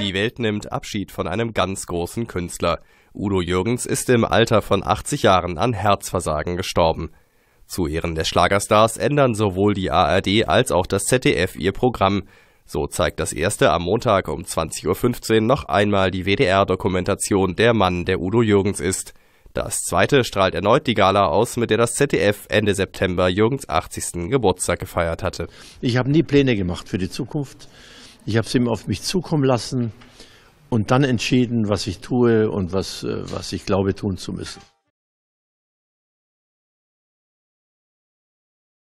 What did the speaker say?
Die Welt nimmt Abschied von einem ganz großen Künstler. Udo Jürgens ist im Alter von 80 Jahren an Herzversagen gestorben. Zu Ehren der Schlagerstars ändern sowohl die ARD als auch das ZDF ihr Programm. So zeigt das erste am Montag um 20.15 Uhr noch einmal die WDR-Dokumentation Der Mann, der Udo Jürgens ist. Das zweite strahlt erneut die Gala aus, mit der das ZDF Ende September Jürgens 80. Geburtstag gefeiert hatte. Ich habe nie Pläne gemacht für die Zukunft. Ich habe es ihm auf mich zukommen lassen und dann entschieden, was ich tue und was, äh, was ich glaube tun zu müssen.